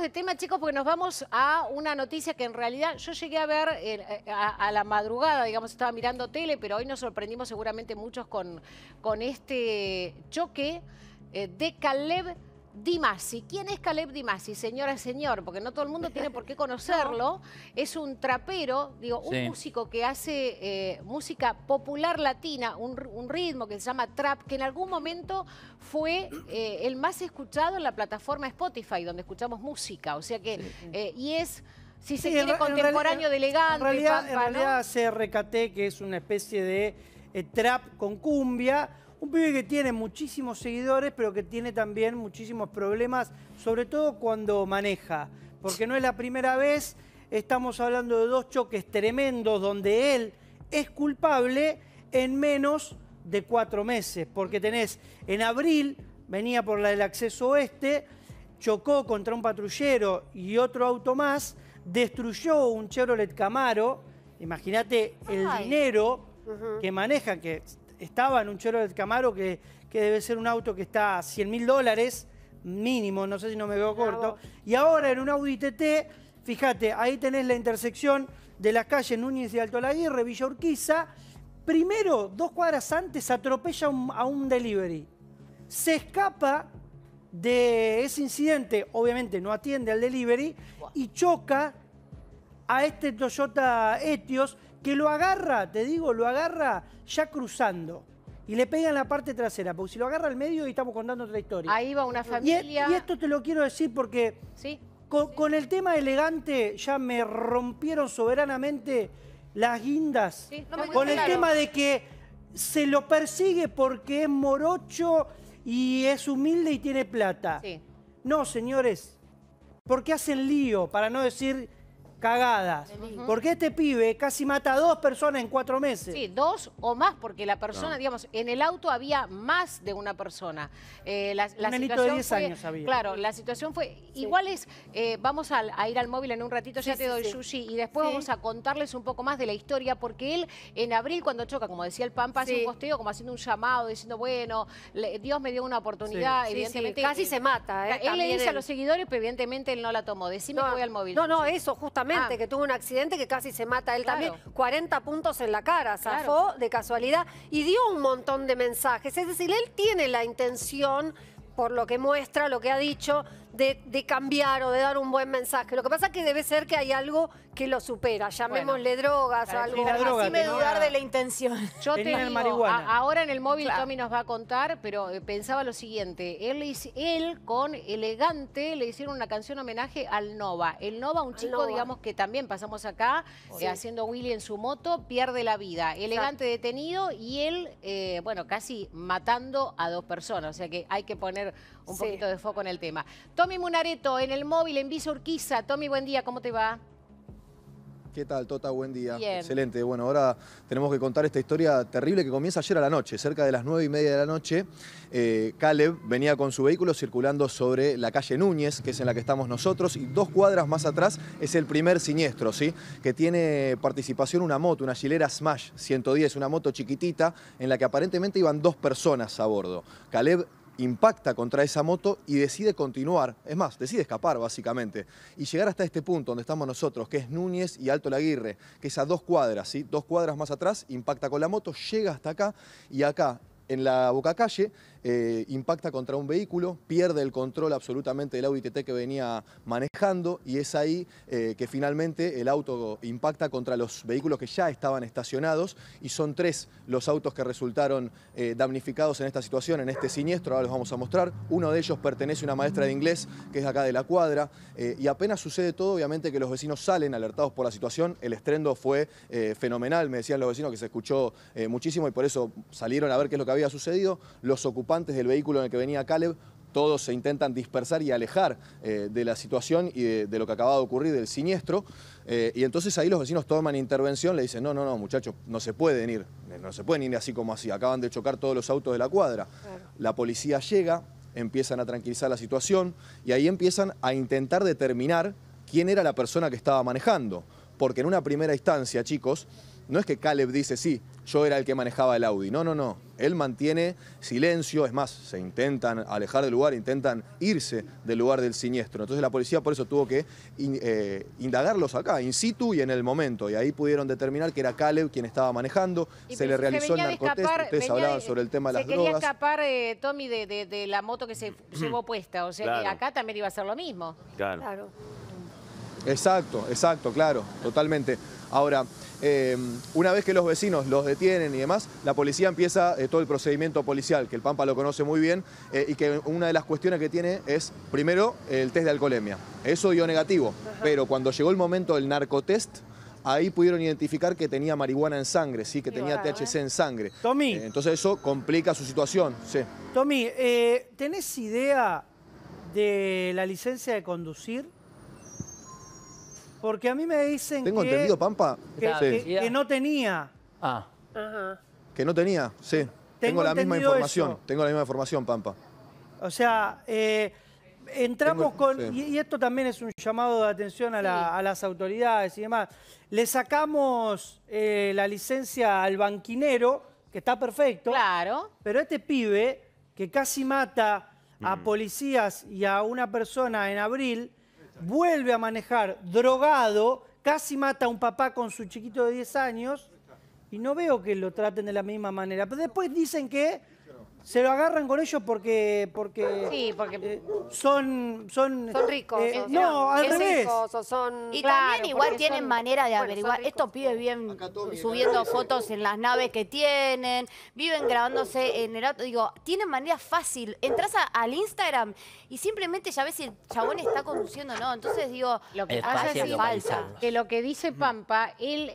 de tema, chicos, porque nos vamos a una noticia que en realidad yo llegué a ver eh, a, la madrugada, digamos, estaba mirando tele, pero hoy nos sorprendimos seguramente muchos con, con este choque eh, de Caleb Dimasi. ¿Quién es Caleb Dimasi, señora, señor? Porque no todo el mundo tiene por qué conocerlo. Es un trapero, digo, un músico que hace eh, música popular latina, un, ritmo que se llama trap, que en algún momento fue eh, el más escuchado en la plataforma Spotify, donde escuchamos música. O sea que, eh, y es... Si se quiere, contemporáneo de elegante, en realidad, en que es una especie de trap con cumbia, un pibe que tiene muchísimos seguidores, pero que tiene también muchísimos problemas, sobre todo cuando maneja. Porque no es la primera vez, estamos hablando de dos choques tremendos donde él es culpable en menos de cuatro meses. Porque tenés, en abril, venía por la del acceso oeste, chocó contra un patrullero y otro auto más, destruyó un Chevrolet Camaro, imagínate el dinero que maneja, que estaba en un Chero del Camaro que, que debe ser un auto que está a 100 mil dólares mínimo, no sé si no me veo corto. Y ahora en un Audi TT, fíjate, ahí tenés la intersección de las calles Núñez y Alto Laguirre, Villa Urquiza. Primero, dos cuadras antes, atropella a un delivery. Se escapa de ese incidente, obviamente no atiende al delivery, y choca a este Toyota Etios que lo agarra, te digo, lo agarra ya cruzando. Y le pega en la parte trasera, porque si lo agarra al medio y estamos contando otra historia. Ahí va una e- familia. Y, esto te lo quiero decir porque ¿Sí? Con, el tema elegante ya me rompieron soberanamente las guindas. con el tema de que se lo persigue porque es morocho y es humilde y tiene plata. No, señores, porque hacen lío, para no decir cagadas. Porque este pibe casi mata a dos personas en cuatro meses. Sí, dos o más, porque la persona, digamos, en el auto había más de una persona. Eh, de 10 años había. Claro, la situación fue... Igual es, eh, vamos a, ir al móvil en un ratito, ya te doy sushi, y después vamos a contarles un poco más de la historia, porque él en abril cuando choca, como decía el Pampa, hace un posteo como haciendo un llamado, diciendo, bueno, Dios me dio una oportunidad, evidentemente... Casi eh, se mata, ¿eh? Él le dice a los seguidores, pero evidentemente él no la tomó. Decime que voy al móvil. No, no, eso justamente. Ah. que tuvo un accidente que casi se mata él también. 40 puntos en la cara, zafó de casualidad y dio un montón de mensajes. Es decir, él tiene la intención por lo que muestra, lo que ha dicho, de, cambiar o de dar un buen mensaje. Lo que pasa es que debe ser que hay algo que lo supera. Llamémosle drogas o algo. Así dudar de la intención. Yo te digo, ahora en el móvil Tommy nos va a contar, pero eh, pensaba lo siguiente. Él, con Elegante le hicieron una canción homenaje al Nova. El Nova, un chico, digamos, que también pasamos acá, eh, haciendo Willy en su moto, pierde la vida. Elegante detenido y él, eh, bueno, casi matando a dos personas. O sea que hay que poner un poquito de foco en el tema. Tommy Munareto, en el móvil, en Visa Urquiza. Tommy, buen día, ¿cómo te va? ¿Qué tal, Tota? Buen día. Excelente. Bueno, ahora tenemos que contar esta historia terrible que comienza ayer a la noche, cerca de las nueve y media de la noche. Eh, Caleb venía con su vehículo circulando sobre la calle Núñez, que es en la que estamos nosotros, y dos cuadras más atrás es el primer siniestro, ¿sí? Que tiene participación una moto, una chilera Smash 110, una moto chiquitita, en la que aparentemente iban dos personas a bordo. Caleb impacta contra esa moto y decide continuar, es más, decide escapar básicamente, y llegar hasta este punto donde estamos nosotros, que es Núñez y Alto Laguirre, que es a dos cuadras, ¿sí? dos cuadras más atrás, impacta con la moto, llega hasta acá y acá en la boca calle eh, impacta contra un vehículo, pierde el control absolutamente del Audi TT que venía manejando y es ahí eh, que finalmente el auto impacta contra los vehículos que ya estaban estacionados y son tres los autos que resultaron eh, damnificados en esta situación, en este siniestro, ahora los vamos a mostrar. Uno de ellos pertenece a una maestra de inglés que es acá de la cuadra y apenas sucede todo, obviamente que los vecinos salen alertados por la situación, el estrendo fue fenomenal, me decían los vecinos que se escuchó muchísimo y por eso salieron a ver qué es lo que había sucedido, los ocuparon antes del vehículo en el que venía Caleb todos se intentan dispersar y alejar eh, de la situación y de, lo que acababa de ocurrir, del siniestro. Eh, y entonces ahí los vecinos toman intervención, le dicen, no, no, no, muchachos, no se pueden ir, eh, no se pueden ir así como así, acaban de chocar todos los autos de la cuadra. La policía llega, empiezan a tranquilizar la situación y ahí empiezan a intentar determinar quién era la persona que estaba manejando. Porque en una primera instancia, chicos, no es que Caleb dice, sí, yo era el que manejaba el Audi. No, no, no. Él mantiene silencio, es más, se intentan alejar del lugar, intentan irse del lugar del siniestro. Entonces la policía por eso tuvo que eh, indagarlos acá, in situ y en el momento. Y ahí pudieron determinar que era Caleb quien estaba manejando, se pues le realizó el narcotráfico, ustedes hablaban sobre el tema de las drogas. Se quería escapar, eh, Tommy, de, la moto que se llevó puesta. O sea que acá también iba a ser lo mismo. claro. Exacto, exacto, claro, totalmente. Ahora, em, una vez que los vecinos los detienen y demás, la policía empieza eh, todo el procedimiento policial, que el Pampa lo conoce muy bien, eh, y que una de las cuestiones que tiene es, primero, el test de alcoholemia. Eso dio negativo, pero cuando llegó el momento del narcotest, ahí pudieron identificar que tenía marihuana en sangre, sí, que tenía THC ¿eh? en sangre. Tommy. entonces eso complica su situación, sí. Tommy, ¿tenés idea de la licencia de conducir? Porque a mí me dicen Tengo entendido, Pampa, que, no tenía. Ah, Ajá. que no tenía, sí. Tengo, la misma información, tengo la misma información, Pampa. O sea, eh, entramos con, y, esto también es un llamado de atención a, las autoridades y demás, le sacamos eh, la licencia al banquinero, que está perfecto, Claro. pero este pibe que casi mata a mm. policías y a una persona en abril, vuelve a manejar drogado, casi mata a un papá con su chiquito de 10 años y no veo que lo traten de la misma manera. Pero después dicen que se lo agarran con ellos porque porque Sí, porque- eh, son son ricos, eh, no, al revés. son- Y también igual tienen manera de averiguar. Estos pibes bien, subiendo fotos en las naves que tienen, viven grabándose en el auto. Digo, tienen manera fácil. Entrás al Instagram y simplemente ya ves si el chabón está conduciendo o no. Entonces digo, Lo que Es Que lo que dice Pampa, él